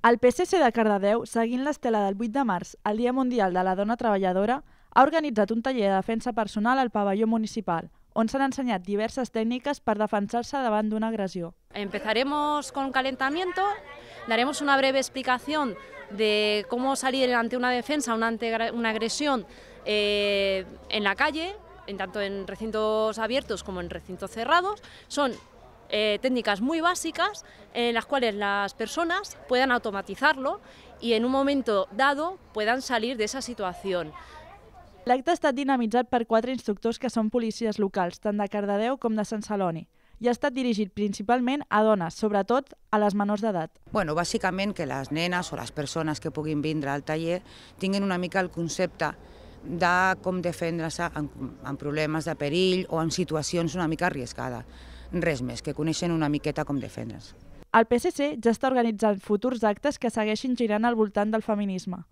El PSC de Cardedeu, seguint l'estela del 8 de març, el Dia Mundial de la Dona Treballadora, ha organitzat un taller de defensa personal al pavelló municipal, on s'han ensenyat diverses tècniques per defensar-se davant d'una agressió. Empezaremos con calentamiento, daremos una breve explicación de cómo salir ante una defensa, una, ante una agresión eh, en la calle, en tanto en recintos abiertos como en recintos cerrados. Son eh, técnicas muy básicas en las cuales las personas puedan automatizarlo y en un momento dado puedan salir de esa situación. L'acte ha estat dinamitzat per quatre instructors que són policies locals, tant de Cardedeu com de Sant Celoni i ha estat dirigit principalment a dones, sobretot a les menors d'edat. Bueno, bàsicament que les nenes o les persones que puguin vindre al taller tinguin una mica el concepte de com defendre-se en, problemes de perill o en situacions una mica arriscades. Res més, que coneixen una miqueta com defendre's. El PSC ja està organitzant futurs actes que segueixin girant al voltant del feminisme.